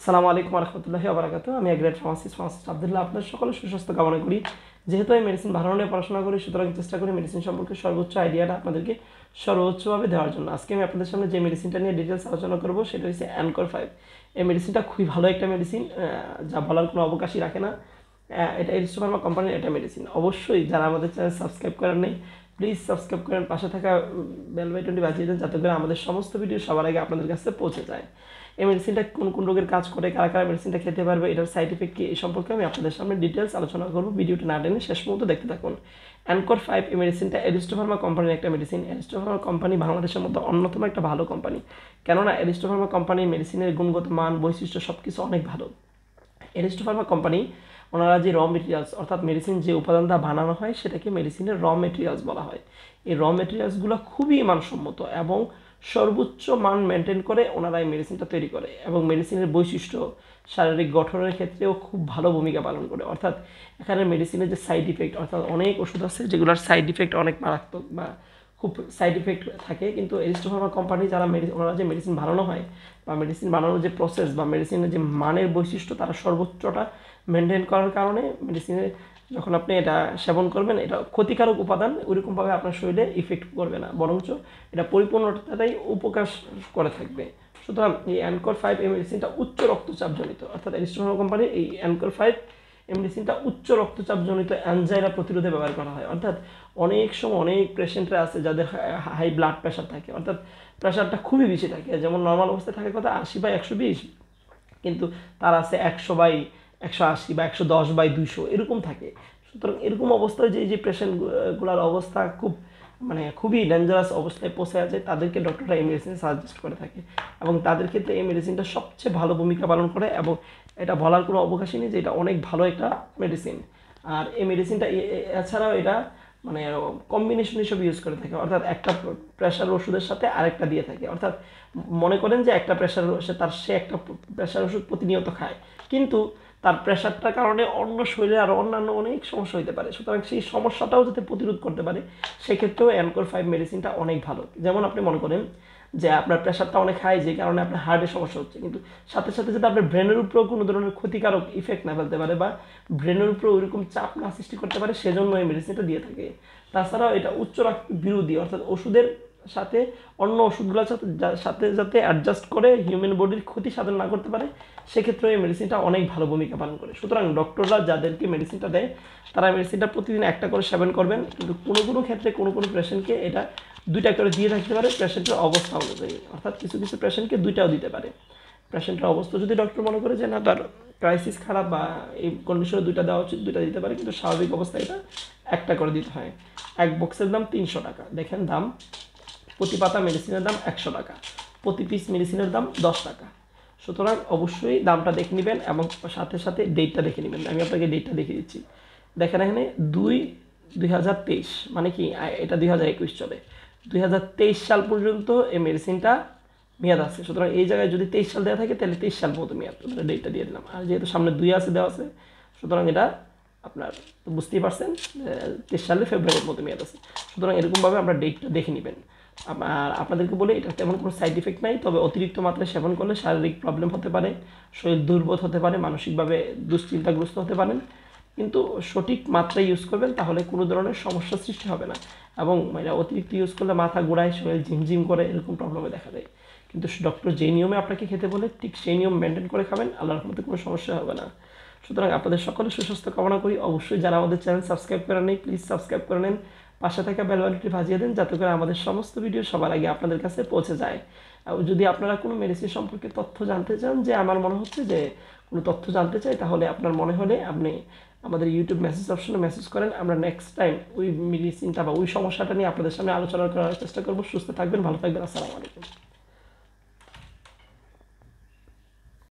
আসসালামু আলাইকুম রহমতুল্লাহ আবরাকাত আমি এগ্রেড ফার্মাসিস্ট ফার্মাসিস্ট আবদুল্লাহ আপনার সকলে সুস্বাস্থ্য কামনা করি যেহেতু আমি মেডিসিন ভালো নিয়ে পড়াশোনা করি সুতরাং চেষ্টা করি মেডিসিন সম্পর্কে সর্বোচ্চ আইডিয়াটা আপনাদেরকে সর্বোচ্চভাবে দেওয়ার জন্য আজকে আমি আপনাদের সামনে যে মেডিসিনটা নিয়ে ডিটেলস আলোচনা করবো সেটা হচ্ছে অ্যানকর ফাইভ এই মেডিসিনটা খুবই ভালো একটা মেডিসিন যা বলার কোনো অবকাশই রাখে না এটা এরিস্টোফার্মা কোম্পানির এটা মেডিসিন অবশ্যই যারা আমাদের চ্যানেল সাবস্ক্রাইব করার নেই প্লিজ সাবস্ক্রাইব করেন পাশে থাকা বেল বাইটনটি বাজিয়ে দেন যাতে করে আমাদের সমস্ত ভিডিও সবার আগে আপনাদের কাছে পৌঁছে যায় এই মেডিসিনটা কোন কোন রোগের কাজ করে কারা কারা মেডিসিনটা খেতে পারবে এটার সাইড এফেক্ট কী এই সম্পর্কে আমি আপনাদের সামনে ডিটেলস আলোচনা করবো ভিডিওটি না টেনে শেষ মতো দেখতে থাকুন অ্যানকর ফাইভ এই মেডিসিনটা এরিস্টোফার্মা কোম্পানির একটা মেডিসিন এরিস্টোফার্মা কোম্পানি বাংলাদেশের মধ্যে অন্যতম একটা ভালো কোম্পানি কেননা এরিস্টোফার্মা কোম্পানি মেডিসিনের গুণগত মান বৈশিষ্ট্য সব কিছু অনেক ভালো এরিস্টোফার্মা কোম্পানি ওনারা যে র মেটেরিয়ালস অর্থাৎ মেডিসিন যে উপাদানটা বানানো হয় সেটাকে মেডিসিনের র মেটেরিয়ালস বলা হয় এই র মেটেরিয়ালসগুলো খুবই মানসম্মত এবং সর্বোচ্চ মান মেনটেন করে ওনারা এই মেডিসিনটা তৈরি করে এবং মেডিসিনের বৈশিষ্ট্য শারীরিক গঠনের ক্ষেত্রেও খুব ভালো ভূমিকা পালন করে অর্থাৎ এখানে মেডিসিনের যে সাইড ইফেক্ট অর্থাৎ অনেক ওষুধ আছে যেগুলোর সাইড ইফেক্ট অনেক মারাত্মক বা খুব সাইড ইফেক্ট থাকে কিন্তু এরিস্টোফার্মা কোম্পানি যারা মেডিসিন ওনারা যে মেডিসিন বানানো হয় বা মেডিসিন বানানোর যে প্রসেস বা মেডিসিনের যে মানের বৈশিষ্ট্য তারা সর্বোচ্চটা মেনটেন করার কারণে মেডিসিনের যখন আপনি এটা সেবন করবেন এটা ক্ষতিকারক উপাদান ওইরকমভাবে আপনার শরীরে ইফেক্ট করবে না বরঞ্চ এটা পরিপূর্ণতাটাই উপকাশ করে থাকবে সুতরাং এই অ্যানকোর ফাইভ এই মেডিসিনটা উচ্চ রক্তচাপজনিত অর্থাৎ এরিস্টোফার্মা কোম্পানির এই অ্যানকোর ফাইভ মেডিসিনটা উচ্চ রক্তচাপজনিত অ্যানজাইরা প্রতিরোধে ব্যবহার করা হয় অর্থাৎ অনেক সময় অনেক পেশেন্টরা আছে যাদের হাই ব্লাড প্রেশার থাকে অর্থাৎ প্রেশারটা খুবই বেশি থাকে যেমন নর্মাল অবস্থায় থাকে কথা আশি বা একশো বিশ কিন্তু তার আছে একশো বাই একশো আশি বা একশো দশ বাই দুইশো এরকম থাকে সুতরাং এরকম অবস্থায় যে যে পেশেন্টগুলার অবস্থা খুব মানে খুবই ডেঞ্জারাস অবস্থায় পৌঁছে আছে তাদেরকে ডক্টররা এই মেডিসিন সাজেস্ট করে থাকে এবং তাদের ক্ষেত্রে এই মেডিসিনটা সবচেয়ে ভালো ভূমিকা পালন করে এবং এটা বলার কোনো অবকাশই নেই যে এটা অনেক ভালো একটা মেডিসিন আর এই মেডিসিনটা এছাড়াও এটা মানে কম্বিনেশন হিসেবে ইউজ করে থাকে অর্থাৎ একটা প্রেশার ওষুধের সাথে আরেকটা দিয়ে থাকে অর্থাৎ মনে করেন যে একটা প্রেশার ওষুধ তার সে একটা প্রেশার ওষুধ প্রতিনিয়ত খায় কিন্তু তার প্রেশারটার কারণে অন্য শরীরে আরও অন্যান্য অনেক সমস্যা হতে পারে সুতরাং সেই সমস্যাটাও যাতে প্রতিরোধ করতে পারে সেক্ষেত্রেও অ্যানকোর ফাইভ মেডিসিনটা অনেক ভালো যেমন আপনি মনে করেন যে আপনার প্রেশারটা অনেক হাই যে কারণে আপনার হার্টের সমস্যা হচ্ছে কিন্তু সাথে সাথে যাতে আপনার ব্রেনের উপরেও কোনো ধরনের ক্ষতিকারক ইফেক্ট না ফেলতে পারে বা ব্রেনের উপরে ওইরকম চাপ না সৃষ্টি করতে পারে সেজন্য এই মেডিসিনটা দিয়ে থাকে তাছাড়াও এটা উচ্চ রক্ত বিরোধী অর্থাৎ ওষুধের সাথে অন্য ওষুধগুলোর সাথে সাথে যাতে অ্যাডজাস্ট করে হিউম্যান বডির ক্ষতি সাধন না করতে পারে সেক্ষেত্রে এই মেডিসিনটা অনেক ভালো ভূমিকা পালন করে সুতরাং ডক্টররা যাদেরকে মেডিসিনটা দেয় তারা মেডিসিনটা প্রতিদিন একটা করে সেবন করবেন কিন্তু কোনো কোনো ক্ষেত্রে কোনো কোনো পেশেন্টকে এটা দুইটা করে দিয়ে থাকতে পারে পেশেন্টের অবস্থা অনুযায়ী অর্থাৎ কিছু কিছু পেশেন্টকে দুইটাও দিতে পারে পেশেন্টের অবস্থা যদি ডক্টর মনে করে যে না তার ক্রাইসিস খারাপ বা এই কন্ডিশনে দুইটা দেওয়া উচিত দুইটা দিতে পারে কিন্তু স্বাভাবিক অবস্থায় এটা একটা করে দিতে হয় এক বক্সের দাম তিনশো টাকা দেখেন দাম প্রতি পাতা মেডিসিনের দাম একশো টাকা প্রতি পিস মেডিসিনের দাম দশ টাকা সুতরাং অবশ্যই দামটা দেখে নেবেন এবং সাথে সাথে ডেটটা দেখে নেবেন আমি আপনাকে ডেটটা দেখে দিচ্ছি দেখেন এখানে দুই দুই মানে কি এটা দুই চলে দুই সাল পর্যন্ত এই মেডিসিনটা মেয়াদ আছে সুতরাং এই জায়গায় যদি তেইশ সাল দেওয়া থাকে তাহলে তেইশ সাল পর্যন্ত মেয়াদ ডেটটা দিয়ে দিলাম আর যেহেতু সামনে দুই আছে দেওয়া আছে সুতরাং এটা আপনার বুঝতেই পারছেন তেইশ সালে ফেব্রুয়ারির মধ্যে মেয়াদ আছে সুতরাং এরকমভাবে আপনার ডেটটা দেখে নেবেন আপনাদেরকে বলে এটা তেমন কোনো সাইড ইফেক্ট নাই তবে অতিরিক্ত মাত্রায় সেবন করলে শারীরিক প্রবলেম হতে পারে শরীর দুর্বল হতে পারে মানসিকভাবে দুশ্চিন্তাগ্রস্ত হতে পারেন কিন্তু সঠিক মাত্রায় ইউজ করবেন তাহলে কোনো ধরনের সমস্যা সৃষ্টি হবে না এবং এটা অতিরিক্ত ইউজ করলে মাথা গোড়ায় শরীর ঝিমঝিম করে এরকম প্রবলেমে দেখা দেয় কিন্তু ডক্টর যে নিয়মে আপনাকে খেতে বলে ঠিক সেই নিয়ম মেনটেন করে খাবেন আল্লাহর মধ্যে কোনো সমস্যা হবে না সুতরাং আপনাদের সকলে সুস্বাস্থ্য কামনা করি অবশ্যই যারা আমাদের চ্যানেল সাবস্ক্রাইব করে নেই প্লিজ সাবস্ক্রাইব করে নেন পাশে থাকা বেল ভাজিয়ে দেন যাতে করে আমাদের সমস্ত ভিডিও সবার আগে আপনাদের কাছে পৌঁছে যায় যদি আপনারা কোনো মেডিসিন সম্পর্কে তথ্য জানতে চান যে আমার মনে হচ্ছে যে কোনো তথ্য জানতে চাই তাহলে আপনার মনে হলে আপনি আমাদের ইউটিউব মেসেজ অপশনে মেসেজ করেন আমরা নেক্সট টাইম ওই মেডিসিনটা বা ওই সমস্যাটা নিয়ে আপনাদের সামনে আলোচনা করার চেষ্টা করবো সুস্থ থাকবেন ভালো থাকবেন আসসালামু আলাইকুম